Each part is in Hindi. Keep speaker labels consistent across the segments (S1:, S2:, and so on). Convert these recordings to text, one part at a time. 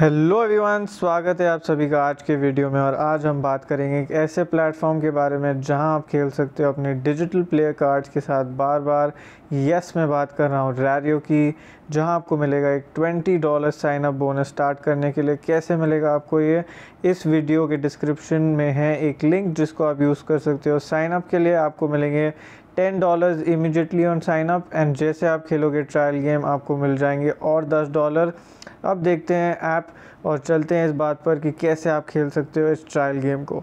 S1: हेलो एवरीवन स्वागत है आप सभी का आज के वीडियो में और आज हम बात करेंगे एक ऐसे प्लेटफॉर्म के बारे में जहां आप खेल सकते हो अपने डिजिटल प्लेयर कार्ड्स के साथ बार बार यस मैं बात कर रहा हूं रैरियो की जहां आपको मिलेगा एक twenty dollar sign up bonus start करने के लिए कैसे मिलेगा आपको ये इस वीडियो के डिस्क्रिप्शन में है एक लिंक जिसको आप यूज़ कर सकते हो साइनअप के लिए आपको मिलेंगे ten dollar immediately on sign up and जैसे आप खेलोगे ट्रायल गेम आपको मिल जाएंगे और दस डॉलर अब देखते हैं ऐप और चलते हैं इस बात पर कि कैसे आप खेल सकते हो इस ट्रायल गेम को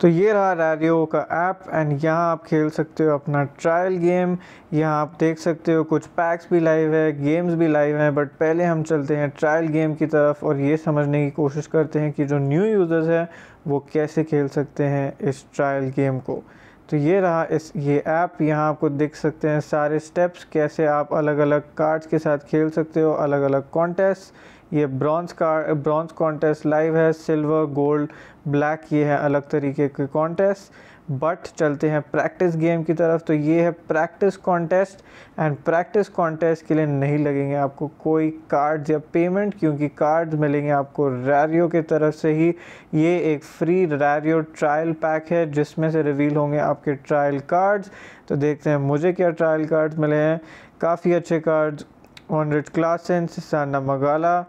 S1: तो ये रहा रैरियो का ऐप एंड यहाँ आप खेल सकते हो अपना ट्रायल गेम यहाँ आप देख सकते हो कुछ पैक्स भी लाइव है गेम्स भी लाइव हैं बट पहले हम चलते हैं ट्रायल गेम की तरफ और ये समझने की कोशिश करते हैं कि जो न्यू यूज़र्स हैं वो कैसे खेल सकते हैं इस ट्रायल गेम को तो ये रहा इस ये ऐप यहाँ आपको देख सकते हैं सारे स्टेप्स कैसे आप अलग अलग कार्ड्स के साथ खेल सकते हो अलग अलग कॉन्टेस्ट ये bronze card bronze contest live है सिल्वर गोल्ड ब्लैक ये है अलग तरीके के कॉन्टेस्ट बट चलते हैं प्रैक्टिस गेम की तरफ तो ये है practice contest and practice contest के लिए नहीं लगेंगे आपको कोई कार्ड्स या पेमेंट क्योंकि कार्ड्स मिलेंगे आपको रैरियो के तरफ से ही ये एक फ्री रैरियो ट्रायल पैक है जिसमें से रिवील होंगे आपके ट्रायल कार्ड्स तो देखते हैं मुझे क्या ट्रायल कार्ड्स मिले हैं काफ़ी अच्छे cards Heinrich Klaasen Sisanda Magala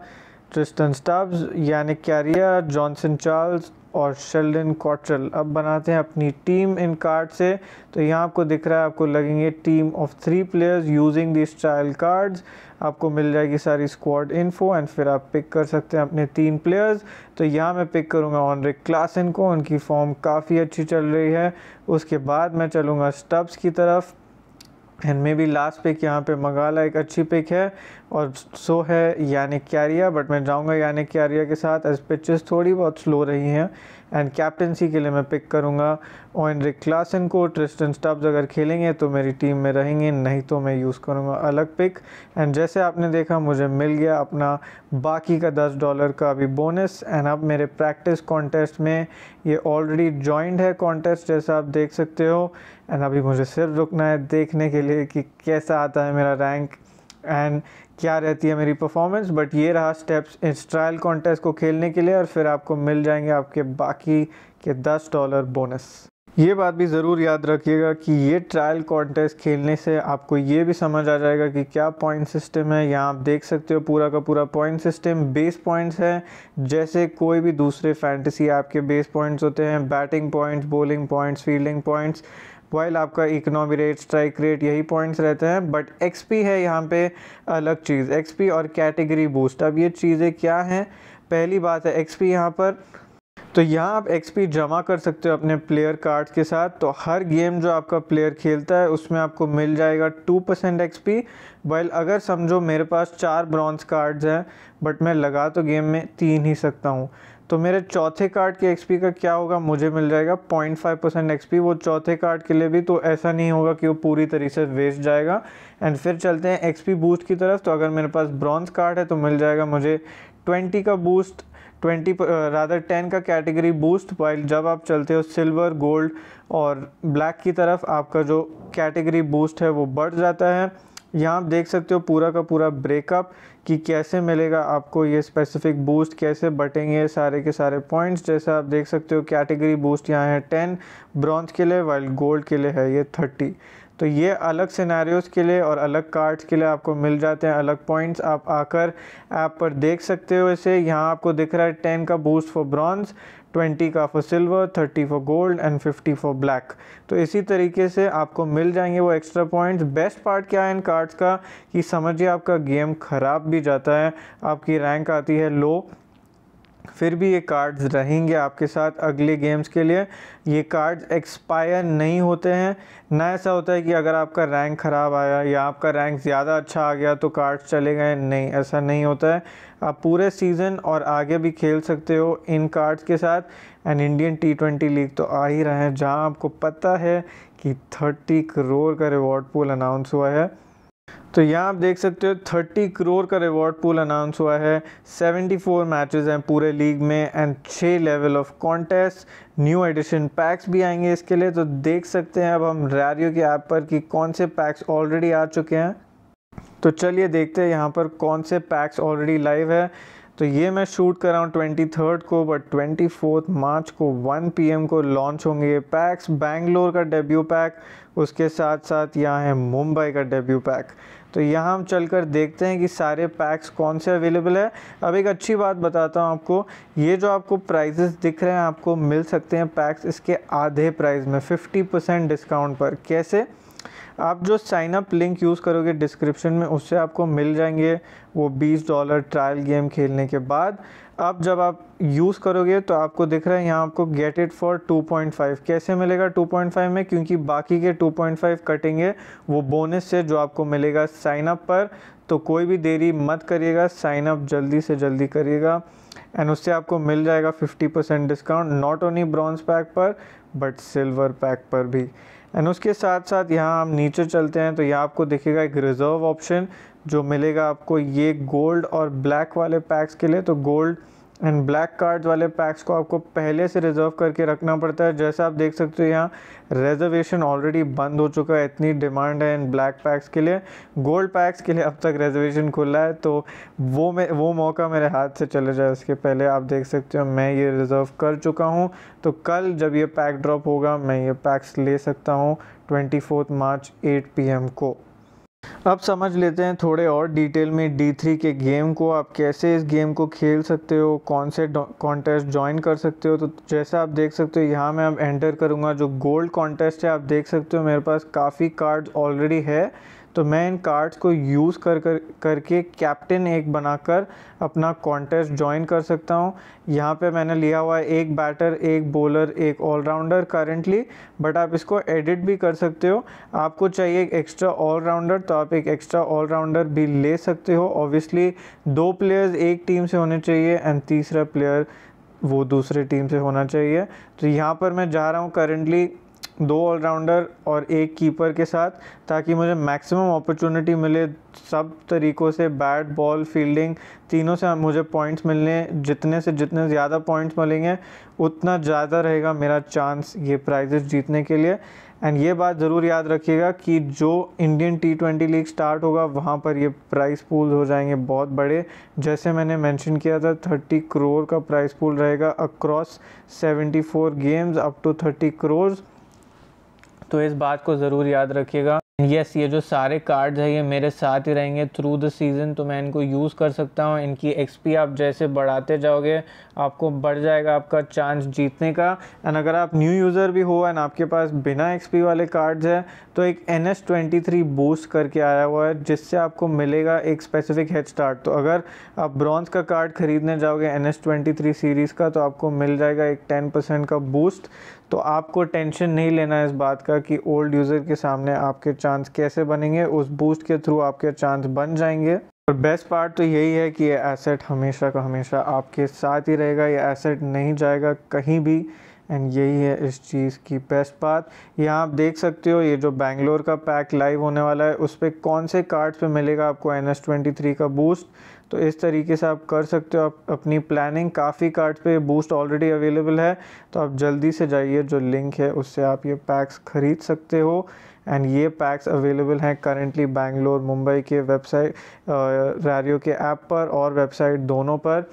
S1: Tristan Stubbs Yannick Cariah Johnson Charles और शेल्डन कॉटल अब बनाते हैं अपनी टीम इन कार्ड से तो यहाँ आपको दिख रहा है आपको लगेंगे team of three players using this style cards आपको मिल जाएगी सारी स्क्वाड इन्फो एंड फिर आप पिक कर सकते हैं अपने तीन प्लेयर्स तो यहाँ मैं पिक करूँगा ऑनरिक क्लासन को उनकी फॉर्म काफ़ी अच्छी चल रही है उसके बाद मैं चलूँगा स्टब्स की तरफ and maybe last pick यहाँ पे मंगाला एक अच्छी पिक है और सो है यानिक क्यारिया बट मैं जाऊँगा यानिक क्यारिया के साथ एज पिचेस थोड़ी बहुत स्लो रही हैं एंड कैप्टनसी के लिए मैं पिक करूँगा और रिक्लासन को ट्रिस्टन स्टब्स अगर खेलेंगे तो मेरी टीम में रहेंगे नहीं तो मैं यूज़ करूँगा अलग पिक एंड जैसे आपने देखा मुझे मिल गया अपना बाकी का दस डॉलर का अभी बोनस एंड अब मेरे प्रैक्टिस कॉन्टेस्ट में ये ऑलरेडी जॉइंड है कॉन्टेस्ट जैसा आप देख सकते हो एंड अभी मुझे सिर्फ रुकना है देखने के लिए कि कैसा आता है मेरा रैंक एंड क्या रहती है मेरी परफॉर्मेंस बट ये रहा स्टेप्स इस ट्रायल कॉन्टेस्ट को खेलने के लिए और फिर आपको मिल जाएंगे आपके बाकी के दस डॉलर बोनस ये बात भी ज़रूर याद रखिएगा कि ये ट्रायल कॉन्टेस्ट खेलने से आपको ये भी समझ आ जाएगा कि क्या पॉइंट सिस्टम है यहाँ आप देख सकते हो पूरा का पूरा पॉइंट सिस्टम बेस पॉइंट्स है जैसे कोई भी दूसरे फैंटेसी ऐप के बेस पॉइंट्स होते हैं batting points bowling points fielding points while आपका इकनॉमी रेट स्ट्राइक रेट यही पॉइंट्स रहते हैं बट एक्सपी है यहाँ पे अलग चीज़ एक्सपी और कैटेगरी बूस्ट अब ये चीज़ें क्या हैं पहली बात है एक्सपी यहाँ पर तो यहाँ आप एक्सपी जमा कर सकते हो अपने प्लेयर कार्ड के साथ तो हर गेम जो आपका प्लेयर खेलता है उसमें आपको मिल जाएगा टू परसेंट एक्सपी वाइल अगर समझो मेरे पास चार ब्रॉन्ज कार्ड्स हैं बट मैं लगा तो गेम में तीन ही सकता हूँ तो मेरे चौथे कार्ड के एक्सपी का क्या होगा मुझे मिल जाएगा पॉइंट फाइव परसेंट एक्सपी वो चौथे कार्ड के लिए भी तो ऐसा नहीं होगा कि वो पूरी तरीके से वेस्ट जाएगा एंड फिर चलते हैं एक्सपी बूस्ट की तरफ तो अगर मेरे पास ब्रॉन्ज कार्ड है तो मिल जाएगा मुझे ट्वेंटी का बूस्ट ट्वेंटी राधर टेन का कैटेगरी बूस्ट वाइल जब आप चलते हो सिल्वर गोल्ड और ब्लैक की तरफ आपका जो कैटेगरी बूस्ट है वो बढ़ जाता है यहाँ आप देख सकते हो पूरा का पूरा ब्रेकअप कि कैसे मिलेगा आपको ये स्पेसिफिक बूस्ट कैसे बटेंगे सारे के सारे पॉइंट्स जैसा आप देख सकते हो कैटेगरी बूस्ट यहाँ है टेन ब्रॉन्ज के लिए वाइल्ड गोल्ड के लिए है ये थर्टी तो ये अलग सिनेरियोस के लिए और अलग कार्ड्स के लिए आपको मिल जाते हैं अलग पॉइंट्स आप आकर ऐप पर देख सकते हो इसे यहाँ आपको दिख रहा है टेन का बूस्ट फॉर ब्रॉन्ज ट्वेंटी का for silver thirty for gold and fifty for black तो इसी तरीके से आपको मिल जाएंगे वो एक्स्ट्रा पॉइंट्स बेस्ट पार्ट क्या है इन कार्ड्स का कि समझिए आपका गेम ख़राब भी जाता है आपकी रैंक आती है लो फिर भी ये कार्ड्स रहेंगे आपके साथ अगले गेम्स के लिए ये कार्ड्स एक्सपायर नहीं होते हैं ना ऐसा होता है कि अगर आपका रैंक ख़राब आया या आपका रैंक ज़्यादा अच्छा आ गया तो कार्ड्स चले गए नहीं ऐसा नहीं होता है आप पूरे सीज़न और आगे भी खेल सकते हो इन कार्ड्स के साथ and Indian T twenty league तो आ ही रहे हैं जहाँ आपको पता है कि थर्टी करोड़ का रिवॉर्ड पूल अनाउंस हुआ है तो यहाँ आप देख सकते हो 30 करोड़ का रिवॉर्ड पूल अनाउंस हुआ है 74 मैचेस हैं पूरे लीग में एंड छः level of contest new edition packs भी आएंगे इसके लिए तो देख सकते हैं अब हम रैरियो के ऐप पर कि कौन से पैक्स ऑलरेडी आ चुके हैं तो चलिए देखते हैं यहाँ पर कौन से पैक्स ऑलरेडी लाइव है तो ये मैं शूट कर रहा हूँ ट्वेंटी थर्ड को बट ट्वेंटी फोर्थ मार्च को वन पी एम को लॉन्च होंगे ये पैक्स बैंगलोर का डेब्यू पैक उसके साथ साथ यहाँ है मुंबई का डेब्यू पैक तो यहाँ हम चलकर देखते हैं कि सारे पैक्स कौन से अवेलेबल है अब एक अच्छी बात बताता हूँ आपको ये जो आपको प्राइजेस दिख रहे हैं आपको मिल सकते हैं पैक्स इसके आधे प्राइस में 50 परसेंट डिस्काउंट पर कैसे आप जो साइनअप लिंक यूज़ करोगे डिस्क्रिप्शन में उससे आपको मिल जाएंगे वो 20 डॉलर ट्रायल गेम खेलने के बाद अब जब आप यूज़ करोगे तो आपको दिख रहा है यहाँ आपको गेट इट फॉर 2.5 कैसे मिलेगा 2.5 में क्योंकि बाकी के 2.5 कटेंगे वो बोनस से जो आपको मिलेगा साइनअप पर तो कोई भी देरी मत करिएगा साइनअप जल्दी से जल्दी करिएगा एंड उससे आपको मिल जाएगा 50 percent discount not only bronze pack पर बट सिल्वर पैक पर भी एंड उसके साथ साथ यहाँ हम नीचे चलते हैं तो यहाँ आपको दिखेगा एक रिज़र्व ऑप्शन जो मिलेगा आपको ये गोल्ड और ब्लैक वाले पैक्स के लिए तो गोल्ड एंड ब्लैक कार्ड वाले पैक्स को आपको पहले से रिज़र्व करके रखना पड़ता है जैसे आप देख सकते हो यहाँ रिजर्वेशन ऑलरेडी बंद हो चुका है इतनी डिमांड है इन ब्लैक पैक्स के लिए गोल्ड पैक्स के लिए अब तक रिजर्वेशन खुला है तो वो मैं वो मौका मेरे हाथ से चले जाए उसके पहले आप देख सकते हो मैं ये रिज़र्व कर चुका हूँ तो कल जब ये पैक ड्रॉप होगा मैं ये पैक्स ले सकता हूँ ट्वेंटी मार्च एट पी को अब समझ लेते हैं थोड़े और डिटेल में D3 के गेम को आप कैसे इस गेम को खेल सकते हो कौन से कॉन्टेस्ट ज्वाइन कर सकते हो तो जैसा आप देख सकते हो यहाँ मैं अब एंटर करूँगा जो गोल्ड कॉन्टेस्ट है आप देख सकते हो मेरे पास काफ़ी कार्ड्स ऑलरेडी है तो मैं इन कार्ड्स को यूज़ कर कर करके कैप्टन एक बनाकर अपना कॉन्टेस्ट ज्वाइन कर सकता हूँ यहाँ पे मैंने लिया हुआ है एक बैटर एक बॉलर एक ऑलराउंडर करेंटली बट आप इसको एडिट भी कर सकते हो आपको चाहिए एक एक्स्ट्रा ऑलराउंडर तो आप एक एक्स्ट्रा ऑलराउंडर भी ले सकते हो ऑब्वियसली दो प्लेयर्स एक टीम से होने चाहिए एंड तीसरा प्लेयर वो दूसरे टीम से होना चाहिए तो यहाँ पर मैं जा रहा हूँ करेंटली दो ऑलराउंडर और एक कीपर के साथ ताकि मुझे मैक्सिमम अपॉर्चुनिटी मिले सब तरीक़ों से बैट बॉल फील्डिंग तीनों से मुझे पॉइंट्स मिलने जितने से जितने ज़्यादा पॉइंट्स मिलेंगे उतना ज़्यादा रहेगा मेरा चांस ये प्राइजेस जीतने के लिए एंड ये बात ज़रूर याद रखिएगा कि जो Indian T twenty league start होगा वहाँ पर ये प्राइस पूल हो जाएंगे बहुत बड़े जैसे मैंने मेंशन किया था थर्टी करोड़ का प्राइस पूल रहेगा across seventy four games up to thirty crore तो इस बात को ज़रूर याद रखिएगा यस ये जो सारे कार्ड्स हैं ये मेरे साथ ही रहेंगे थ्रू द सीज़न तो मैं इनको यूज़ कर सकता हूँ इनकी एक्सपी आप जैसे बढ़ाते जाओगे आपको बढ़ जाएगा आपका चांस जीतने का एंड अगर आप न्यू यूज़र भी हो एंड आपके पास बिना एक्सपी वाले कार्ड्स हैं तो एक N S twenty three boost करके आया हुआ है जिससे आपको मिलेगा एक स्पेसिफिक हेड स्टार्ट तो अगर आप ब्रॉन्ज का कार्ड ख़रीदने जाओगे N S twenty three series का तो आपको मिल जाएगा एक टेन परसेंट का बूस्ट तो आपको टेंशन नहीं लेना इस बात का कि ओल्ड यूज़र के सामने आपके चांस कैसे बनेंगे उस बूस्ट के थ्रू आपके चांस बन जाएंगे और बेस्ट पार्ट तो यही है कि ये एसेट हमेशा का हमेशा आपके साथ ही रहेगा ये एसेट नहीं जाएगा कहीं भी एंड यही है इस चीज़ की बेस्ट बात यहाँ आप देख सकते हो ये जो बैंगलोर का पैक लाइव होने वाला है उस पर कौन से कार्ड्स पे मिलेगा आपको एन एस ट्वेंटी थ्री का बूस्ट तो इस तरीके से आप कर सकते हो आप अपनी प्लानिंग काफ़ी कार्ड्स पे बूस्ट ऑलरेडी अवेलेबल है तो आप जल्दी से जाइए जो लिंक है उससे आप ये पैक्स ख़रीद सकते हो एंड ये पैक्स अवेलेबल हैं करेंटली बैंगलोर मुंबई के वेबसाइट रैरियो के ऐप पर और वेबसाइट दोनों पर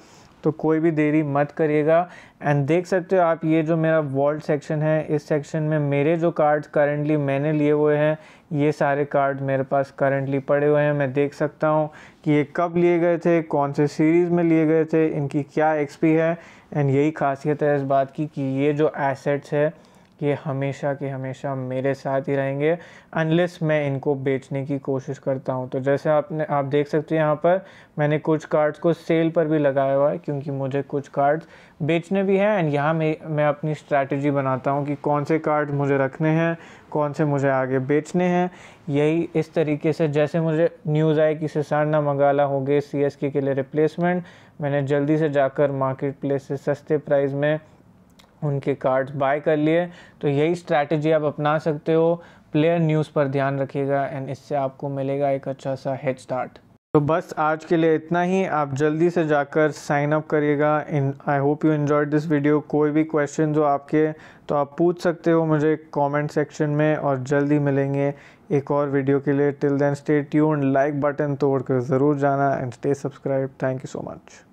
S1: तो कोई भी देरी मत करिएगा एंड देख सकते हो आप ये जो मेरा वॉल्ट सेक्शन है इस सेक्शन में मेरे जो कार्ड्स करेंटली मैंने लिए हुए हैं ये सारे कार्ड मेरे पास करेंटली पड़े हुए हैं मैं देख सकता हूँ कि ये कब लिए गए थे कौन से सीरीज़ में लिए गए थे इनकी क्या एक्सपी है एंड यही खासियत है इस बात की कि ये जो एसेट्स है ये हमेशा के हमेशा मेरे साथ ही रहेंगे अनलेस मैं इनको बेचने की कोशिश करता हूँ तो जैसे आपने आप देख सकते हैं यहाँ पर मैंने कुछ कार्ड्स को सेल पर भी लगाया हुआ है क्योंकि मुझे कुछ कार्ड्स बेचने भी हैं एंड यहाँ मैं मैं अपनी स्ट्रैटेजी बनाता हूँ कि कौन से कार्ड मुझे रखने हैं कौन से मुझे आगे बेचने हैं यही इस तरीके से जैसे मुझे न्यूज़ आई कि सिसारना मंगाला हो गए सी के लिए रिप्लेसमेंट मैंने जल्दी से जाकर मार्केट प्लेस से सस्ते प्राइस में उनके कार्ड्स बाय कर लिए तो यही स्ट्रैटेजी आप अपना सकते हो प्लेयर न्यूज़ पर ध्यान रखिएगा एंड इससे आपको मिलेगा एक अच्छा सा हेड स्टार्ट तो बस आज के लिए इतना ही आप जल्दी से जाकर साइन अप करिएगा इन I hope you enjoyed this video कोई भी क्वेश्चन जो आपके तो आप पूछ सकते हो मुझे कमेंट सेक्शन में और जल्दी मिलेंगे एक और वीडियो के लिए till then stay tune like button तोड़ कर ज़रूर जाना and stay subscribe thank you so much